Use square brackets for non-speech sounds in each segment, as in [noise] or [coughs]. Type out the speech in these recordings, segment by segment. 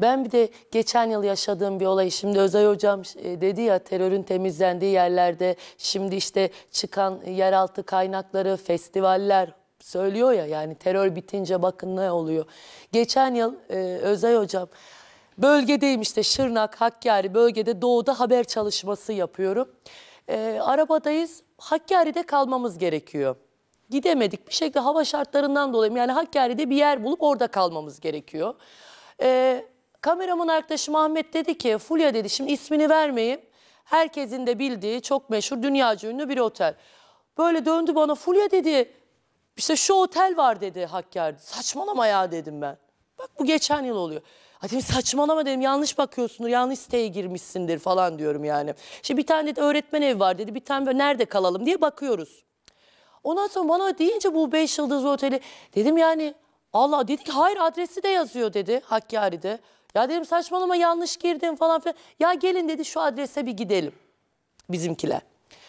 Ben bir de geçen yıl yaşadığım bir olay şimdi Özay Hocam e, dedi ya terörün temizlendiği yerlerde şimdi işte çıkan yeraltı kaynakları, festivaller, söylüyor ya yani terör bitince bakın ne oluyor. Geçen yıl e, Özay Hocam bölgedeyim işte Şırnak, Hakkari bölgede doğuda haber çalışması yapıyorum. E, arabadayız Hakkari'de kalmamız gerekiyor. Gidemedik bir şekilde hava şartlarından dolayı yani Hakkari'de bir yer bulup orada kalmamız gerekiyor. E, Kameraman arkadaşım Ahmet dedi ki Fulya dedi şimdi ismini vermeyeyim. Herkesin de bildiği çok meşhur dünyaca ünlü bir otel. Böyle döndü bana Fulya dedi işte şu otel var dedi Hakkari. Saçmalama ya dedim ben. Bak bu geçen yıl oluyor. Hadi saçmalama dedim yanlış bakıyorsundur yanlış siteye girmişsindir falan diyorum yani. Şimdi bir tane dedi öğretmen evi var dedi bir tane nerede kalalım diye bakıyoruz. Ondan sonra bana deyince bu beş yıldızlı oteli dedim yani Allah dedi ki hayır adresi de yazıyor dedi Hakkari'de. Ya dedim saçmalama yanlış girdim falan filan. Ya gelin dedi şu adrese bir gidelim bizimkiler.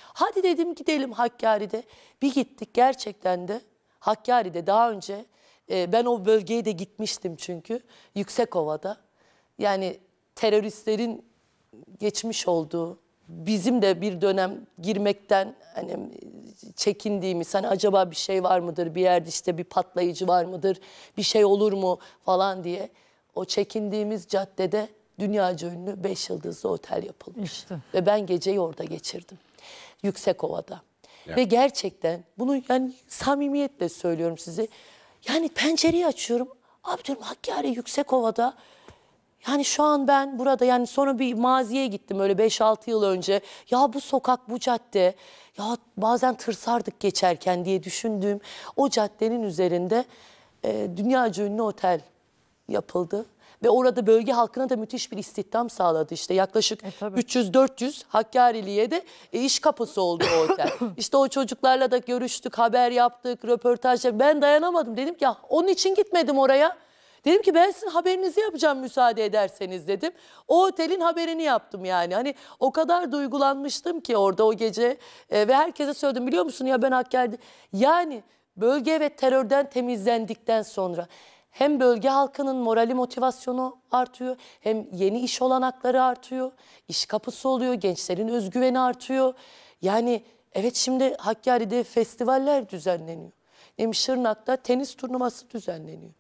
Hadi dedim gidelim Hakkari'de. Bir gittik gerçekten de Hakkari'de daha önce e, ben o bölgeye de gitmiştim çünkü Yüksekova'da. Yani teröristlerin geçmiş olduğu bizim de bir dönem girmekten hani çekindiğimiz hani acaba bir şey var mıdır bir yerde işte bir patlayıcı var mıdır bir şey olur mu falan diye o çekindiğimiz caddede dünyaca ünlü 5 yıldızlı otel yapılmış. İşte. Ve ben geceyi orada geçirdim. Yüksekova'da. Ya. Ve gerçekten bunu yani samimiyetle söylüyorum size. Yani pencereyi açıyorum. Abdülhakkari Hakkari Yüksekova'da yani şu an ben burada yani sonra bir maziye gittim öyle 5-6 yıl önce. Ya bu sokak bu cadde ya bazen tırsardık geçerken diye düşündüğüm o caddenin üzerinde e, dünyaca ünlü otel yapıldı. Ve orada bölge halkına da müthiş bir istihdam sağladı işte. Yaklaşık e, 300-400 Hakkari'liye de e, iş kapısı oldu o otel. [coughs] işte o çocuklarla da görüştük, haber yaptık, röportaj yaptık. Ben dayanamadım dedim ki ya ah, onun için gitmedim oraya. Dedim ki ben sizin haberinizi yapacağım müsaade ederseniz dedim. O otelin haberini yaptım yani. Hani o kadar duygulanmıştım ki orada o gece e, ve herkese söyledim biliyor musun ya ben Hakkari'de. Yani bölge ve terörden temizlendikten sonra hem bölge halkının morali motivasyonu artıyor hem yeni iş olanakları artıyor. iş kapısı oluyor, gençlerin özgüveni artıyor. Yani evet şimdi Hakkari'de festivaller düzenleniyor. hem Şırnak'ta tenis turnuvası düzenleniyor.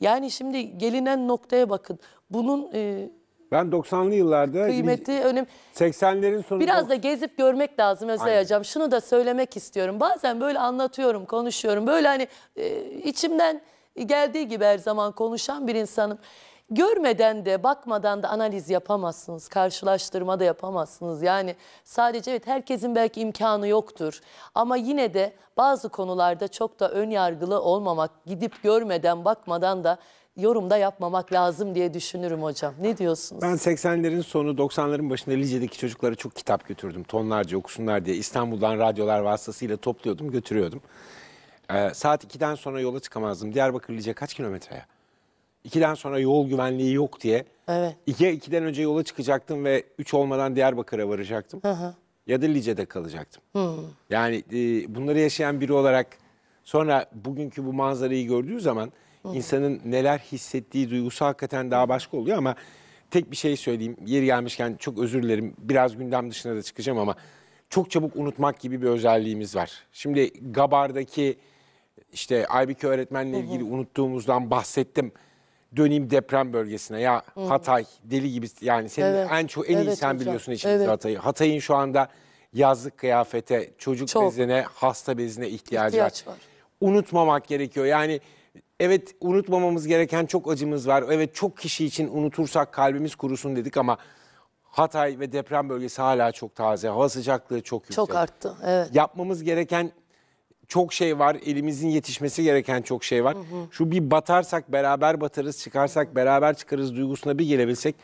Yani şimdi gelinen noktaya bakın. Bunun e, ben 90'lı yıllarda kıymeti önem 80'lerin sonu biraz da gezip görmek lazım Özay Aynen. Hocam. Şunu da söylemek istiyorum. Bazen böyle anlatıyorum, konuşuyorum. Böyle hani e, içimden e, geldiği gibi her zaman konuşan bir insanım. Görmeden de bakmadan da analiz yapamazsınız, karşılaştırma da yapamazsınız. Yani sadece evet herkesin belki imkanı yoktur ama yine de bazı konularda çok da ön yargılı olmamak, gidip görmeden bakmadan da yorumda yapmamak lazım diye düşünürüm hocam. Ne diyorsunuz? Ben 80'lerin sonu 90'ların başında Lice'deki çocuklara çok kitap götürdüm. Tonlarca okusunlar diye İstanbul'dan radyolar vasıtasıyla topluyordum götürüyordum. Ee, saat 2'den sonra yola çıkamazdım. Diyarbakır Lice kaç kilometreye? 2'den sonra yol güvenliği yok diye. Evet. 2'ye 2'den önce yola çıkacaktım ve 3 olmadan Diyarbakır'a varacaktım. Hı hı. Ya da Lice'de kalacaktım. Hı. Yani e, bunları yaşayan biri olarak sonra bugünkü bu manzarayı gördüğü zaman hı. insanın neler hissettiği duygusu hakikaten daha başka oluyor ama tek bir şey söyleyeyim. Yeri gelmişken çok özür dilerim. Biraz gündem dışına da çıkacağım ama çok çabuk unutmak gibi bir özelliğimiz var. Şimdi Gabar'daki işte Aybike öğretmenle ilgili hı hı. unuttuğumuzdan bahsettim. Döneyim deprem bölgesine ya hı Hatay deli gibi yani senin evet. en çok en evet, iyi sen hocam. biliyorsun içimizde evet. Hatay'ı. Hatay'ın şu anda yazlık kıyafete, çocuk çok. bezine, hasta bezine ihtiyacı İhtiyaç var. var. Unutmamak gerekiyor. Yani evet unutmamamız gereken çok acımız var. Evet çok kişi için unutursak kalbimiz kurusun dedik ama Hatay ve deprem bölgesi hala çok taze. Hava sıcaklığı çok yüksek. Çok arttı. Evet. Yapmamız gereken çok şey var. Elimizin yetişmesi gereken çok şey var. Şu bir batarsak beraber batarız, çıkarsak beraber çıkarız duygusuna bir gelebilsek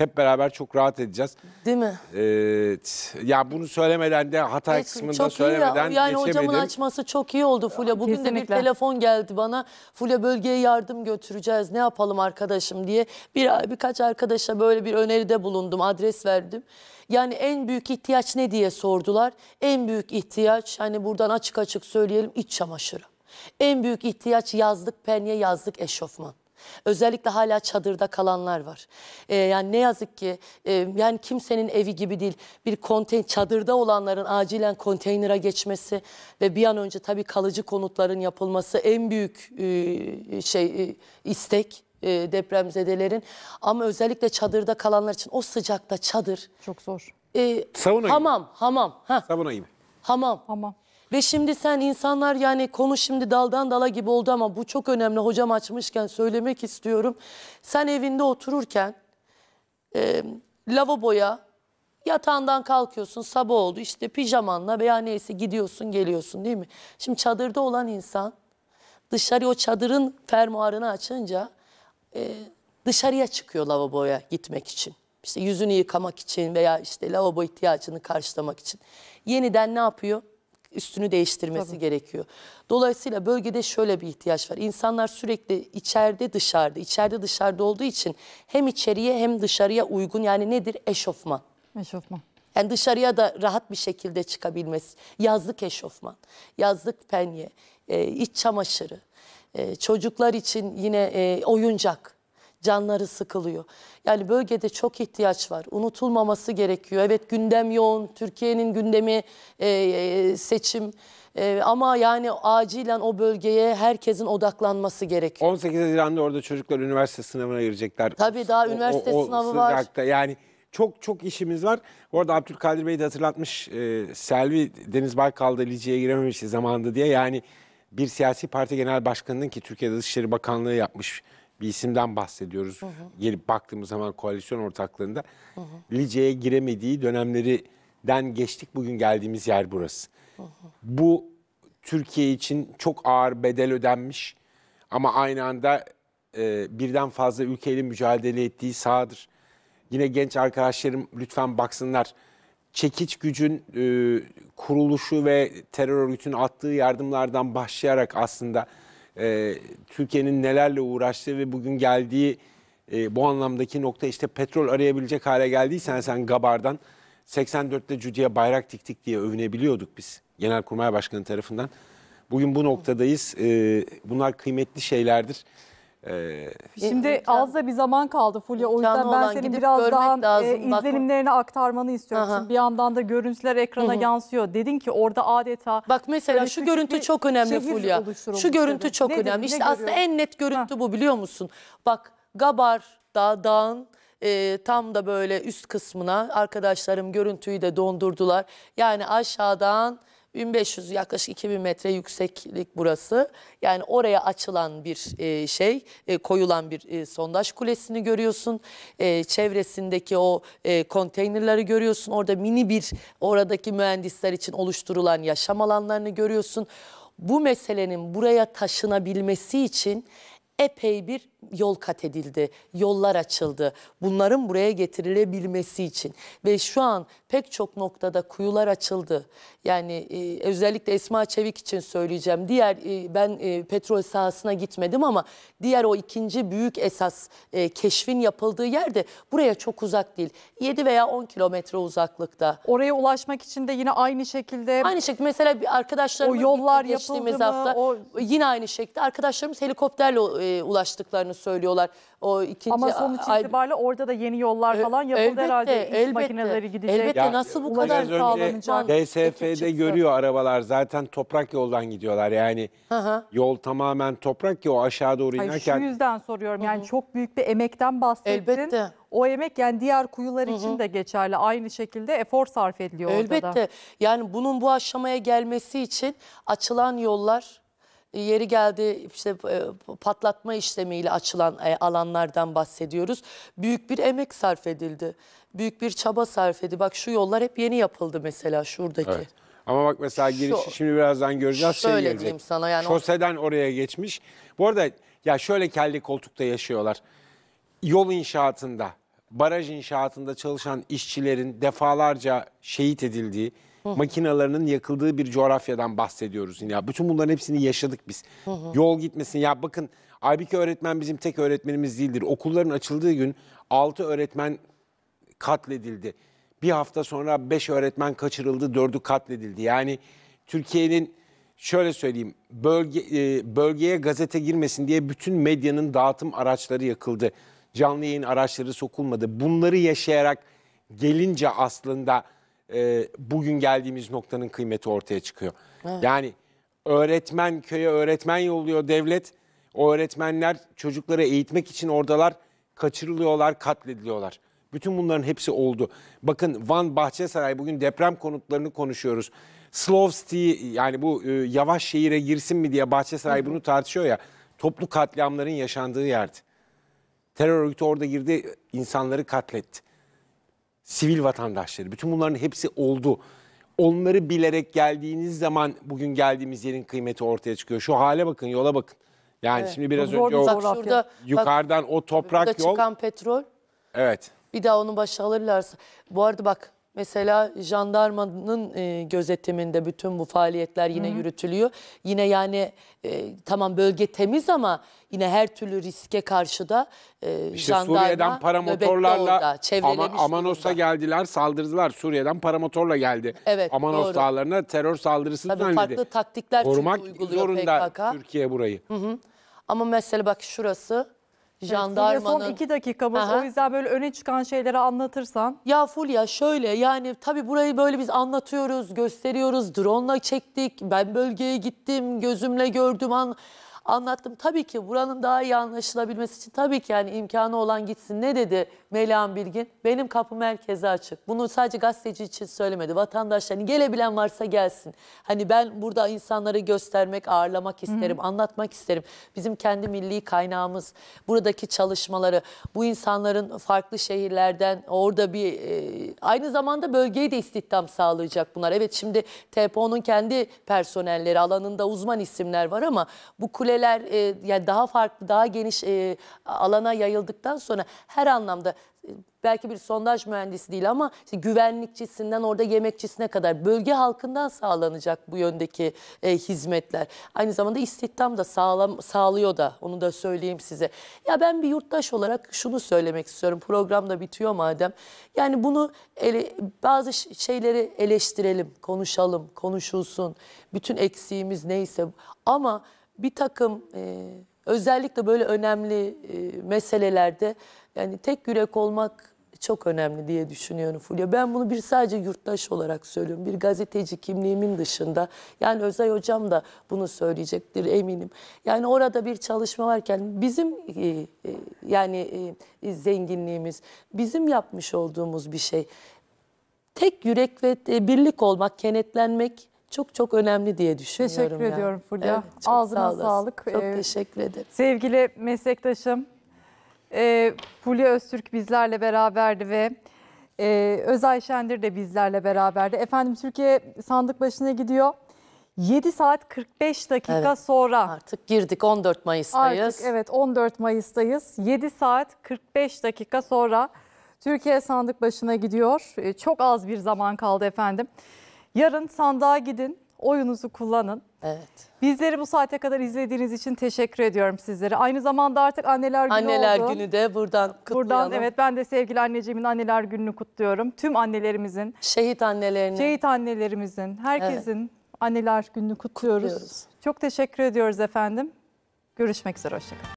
hep beraber çok rahat edeceğiz. Değil mi? Evet. Ya bunu söylemeden de Hatay Peki, kısmında çok söylemeden iyi ya. Yani geçemedim. hocamın açması çok iyi oldu Fulya. Bugün Kesinlikle. de bir telefon geldi bana. Fulya bölgeye yardım götüreceğiz. Ne yapalım arkadaşım diye. Bir birkaç arkadaşa böyle bir öneride bulundum. Adres verdim. Yani en büyük ihtiyaç ne diye sordular. En büyük ihtiyaç hani buradan açık açık söyleyelim iç çamaşırı. En büyük ihtiyaç yazlık penye yazlık eşofman. Özellikle hala çadırda kalanlar var. Ee, yani ne yazık ki e, yani kimsenin evi gibi değil. Bir konteyn çadırda olanların acilen konteynere geçmesi ve bir an önce tabii kalıcı konutların yapılması en büyük e, e şey e, istek e, depremzedelerin. Ama özellikle çadırda kalanlar için o sıcakta çadır. Çok zor. E, Savunayım. hamam, hamam. Heh, Savunayım. hamam. Tamam. Ve şimdi sen insanlar yani konu şimdi daldan dala gibi oldu ama bu çok önemli. Hocam açmışken söylemek istiyorum. Sen evinde otururken e, lavaboya yatağından kalkıyorsun sabah oldu işte pijamanla veya neyse gidiyorsun geliyorsun değil mi? Şimdi çadırda olan insan dışarı o çadırın fermuarını açınca e, dışarıya çıkıyor lavaboya gitmek için. İşte yüzünü yıkamak için veya işte lavabo ihtiyacını karşılamak için. Yeniden ne yapıyor? üstünü değiştirmesi Tabii. gerekiyor. Dolayısıyla bölgede şöyle bir ihtiyaç var. İnsanlar sürekli içeride dışarıda, içeride dışarıda olduğu için hem içeriye hem dışarıya uygun yani nedir? Eşofman. Eşofman. Yani dışarıya da rahat bir şekilde çıkabilmesi. Yazlık eşofman, yazlık penye, e, iç çamaşırı, e, çocuklar için yine e, oyuncak canları sıkılıyor. Yani bölgede çok ihtiyaç var. Unutulmaması gerekiyor. Evet gündem yoğun. Türkiye'nin gündemi e, e seçim. E, ama yani acilen o bölgeye herkesin odaklanması gerekiyor. 18 Haziran'da orada çocuklar üniversite sınavına girecekler. Tabii daha üniversite o, o, o sınavı var. Yani çok çok işimiz var. Bu arada Abdülkadir Bey de hatırlatmış. E, Selvi Deniz Baykal'da liceye girememişti zamanında diye. Yani bir siyasi parti genel başkanının ki Türkiye'de Dışişleri Bakanlığı yapmış bir isimden bahsediyoruz. Hı hı. Gelip baktığımız zaman koalisyon ortaklığında hı Lice'ye giremediği dönemlerinden geçtik. Bugün geldiğimiz yer burası. Hı hı. Bu Türkiye için çok ağır bedel ödenmiş ama aynı anda e, birden fazla ülkeyle mücadele ettiği sahadır. Yine genç arkadaşlarım lütfen baksınlar. Çekiç gücün e, kuruluşu ve terör örgütünün attığı yardımlardan başlayarak aslında e, Türkiye'nin nelerle uğraştığı ve bugün geldiği e, bu anlamdaki nokta işte petrol arayabilecek hale geldiysen sen Gabar'dan 84'te Cüdi'ye bayrak diktik diye övünebiliyorduk biz Genelkurmay Başkanı tarafından. Bugün bu noktadayız. E, bunlar kıymetli şeylerdir. Ee, Şimdi imkan, az da bir zaman kaldı Fulya. O yüzden ben senin biraz daha lazım, e, izlenimlerini bak. aktarmanı istiyorum. Aha. Şimdi bir yandan da görüntüler ekrana Hı-hı. yansıyor. Dedin ki orada adeta... Bak mesela şu görüntü çok önemli Fulya. Şu görüntü dedi. çok Nedir, önemli. İşte görüyorum? aslında en net görüntü ha. bu biliyor musun? Bak Gabar Dağı, dağın e, tam da böyle üst kısmına arkadaşlarım görüntüyü de dondurdular. Yani aşağıdan 1500 yaklaşık 2000 metre yükseklik burası. Yani oraya açılan bir e, şey e, koyulan bir e, sondaj kulesini görüyorsun. E, çevresindeki o e, konteynerleri görüyorsun. Orada mini bir oradaki mühendisler için oluşturulan yaşam alanlarını görüyorsun. Bu meselenin buraya taşınabilmesi için epey bir yol kat edildi, yollar açıldı. Bunların buraya getirilebilmesi için ve şu an pek çok noktada kuyular açıldı. Yani e, özellikle Esma Çevik için söyleyeceğim. Diğer e, ben e, petrol sahasına gitmedim ama diğer o ikinci büyük esas e, keşfin yapıldığı yerde buraya çok uzak değil. 7 veya 10 kilometre uzaklıkta. Oraya ulaşmak için de yine aynı şekilde Aynı şekilde mesela arkadaşlarımız o yollar yapıldı mı? hafta O... yine aynı şekilde arkadaşlarımız helikopterle e, e, ulaştıklarını söylüyorlar. O ikinci Ama sonuç ay- itibariyle orada da yeni yollar e, falan yapıldı elbette, herhalde. İş elbette. makineleri gidecek. Elbette Ya, nasıl bu kadar biraz önce sağlanacak? DSF'de görüyor arabalar zaten toprak yoldan gidiyorlar yani hı. yol tamamen toprak ya o aşağı doğru Hayır, şu yüzden soruyorum. Yani çok büyük bir emekten bahsettin. Elbette. O emek yani diğer kuyular için de geçerli. Aynı şekilde efor sarf ediliyor orada da. Elbette. Yani bunun bu aşamaya gelmesi için açılan yollar yeri geldi işte e, patlatma işlemiyle açılan e, alanlardan bahsediyoruz. Büyük bir emek sarf edildi. Büyük bir çaba sarf edildi. Bak şu yollar hep yeni yapıldı mesela şuradaki. Evet. Ama bak mesela girişi Şu, şimdi birazdan göreceğiz. Şey şöyle şey gelecek. diyeyim sana yani. Şoseden o... oraya geçmiş. Bu arada ya şöyle kelli koltukta yaşıyorlar. Yol inşaatında, baraj inşaatında çalışan işçilerin defalarca şehit edildiği, Hı. Makinalarının yakıldığı bir coğrafyadan bahsediyoruz. Ya bütün bunların hepsini yaşadık biz. Hı hı. Yol gitmesin. Ya bakın halbuki öğretmen bizim tek öğretmenimiz değildir. Okulların açıldığı gün 6 öğretmen katledildi. Bir hafta sonra 5 öğretmen kaçırıldı, 4'ü katledildi. Yani Türkiye'nin şöyle söyleyeyim bölge e, bölgeye gazete girmesin diye bütün medyanın dağıtım araçları yakıldı. Canlı yayın araçları sokulmadı. Bunları yaşayarak gelince aslında e, bugün geldiğimiz noktanın kıymeti ortaya çıkıyor. Evet. Yani öğretmen köye öğretmen yolluyor devlet. O öğretmenler çocukları eğitmek için oradalar kaçırılıyorlar, katlediliyorlar. Bütün bunların hepsi oldu. Bakın Van Bahçesaray bugün deprem konutlarını konuşuyoruz. Slow city yani bu e, yavaş şehire girsin mi diye Bahçesaray bunu tartışıyor ya. Toplu katliamların yaşandığı yerdi. Terör örgütü orada girdi, insanları katletti sivil vatandaşları. Bütün bunların hepsi oldu. Onları bilerek geldiğiniz zaman bugün geldiğimiz yerin kıymeti ortaya çıkıyor. Şu hale bakın, yola bakın. Yani Evet, şimdi biraz önce o coğrafya. Şurada, bak, yukarıdan o toprak yol. çıkan petrol. Evet. Bir daha onu başa alırlarsa. Bu arada bak Mesela jandarmanın e, gözetiminde bütün bu faaliyetler yine Hı -hı. yürütülüyor. Yine yani e, tamam bölge temiz ama yine her türlü riske karşı da e, işte jandarma Suriye'den paramotorlarla ama, Amanos'a durumda. geldiler saldırdılar. Suriye'den paramotorla geldi. Evet, Amanos doğru. dağlarına terör saldırısı Tabii düzenledi. farklı taktikler Korumak zorunda PKK. Türkiye burayı. Hı -hı. Ama mesela bak şurası jandarmanın... Evet, son iki dakikamız Aha. o yüzden böyle öne çıkan şeyleri anlatırsan. Ya Fulya şöyle yani tabii burayı böyle biz anlatıyoruz, gösteriyoruz, drone çektik, ben bölgeye gittim, gözümle gördüm an anlattım. Tabii ki buranın daha iyi anlaşılabilmesi için tabii ki yani imkanı olan gitsin ne dedi Melihan Bilgin benim kapım herkese açık. Bunu sadece gazeteci için söylemedi. Vatandaşların hani gelebilen varsa gelsin. Hani ben burada insanları göstermek, ağırlamak isterim, Hı -hı. anlatmak isterim. Bizim kendi milli kaynağımız, buradaki çalışmaları, bu insanların farklı şehirlerden orada bir e, aynı zamanda bölgeyi de istihdam sağlayacak bunlar. Evet şimdi TPO'nun kendi personelleri alanında uzman isimler var ama bu kuleler e, yani daha farklı, daha geniş e, alana yayıldıktan sonra her anlamda belki bir sondaj mühendisi değil ama işte güvenlikçisinden orada yemekçisine kadar bölge halkından sağlanacak bu yöndeki e, hizmetler. Aynı zamanda istihdam da sağlam, sağlıyor da onu da söyleyeyim size. Ya ben bir yurttaş olarak şunu söylemek istiyorum program da bitiyor madem. Yani bunu ele, bazı şeyleri eleştirelim, konuşalım, konuşulsun. Bütün eksiğimiz neyse ama bir takım... E, Özellikle böyle önemli e, meselelerde yani tek yürek olmak çok önemli diye düşünüyorum Fulya. Ben bunu bir sadece yurttaş olarak söylüyorum. Bir gazeteci kimliğimin dışında. Yani Özay Hocam da bunu söyleyecektir eminim. Yani orada bir çalışma varken bizim e, e, yani e, zenginliğimiz, bizim yapmış olduğumuz bir şey. Tek yürek ve e, birlik olmak, kenetlenmek çok çok önemli diye düşünüyorum. Teşekkür yani. ediyorum Fulya. Evet, Ağzına sağ sağlık. Çok ee, teşekkür ederim. Sevgili meslektaşım e, Fulya Öztürk bizlerle beraberdi ve e, Özay Şendir de bizlerle beraberdi. Efendim Türkiye sandık başına gidiyor. 7 saat 45 dakika evet, sonra. Artık girdik 14 Mayıs'tayız. Artık evet 14 Mayıs'tayız. 7 saat 45 dakika sonra Türkiye sandık başına gidiyor. Ee, çok az bir zaman kaldı efendim. Yarın sandığa gidin, oyunuzu kullanın. Evet. Bizleri bu saate kadar izlediğiniz için teşekkür ediyorum sizlere. Aynı zamanda artık anneler günü Anneler oldu. günü de buradan kutlayalım. Buradan evet ben de sevgili anneciğimin anneler gününü kutluyorum. Tüm annelerimizin, Şehit annelerine şehit annelerimizin, herkesin anneler gününü kutluyoruz. Kutluyoruz. Çok teşekkür ediyoruz efendim. Görüşmek üzere, hoşçakalın.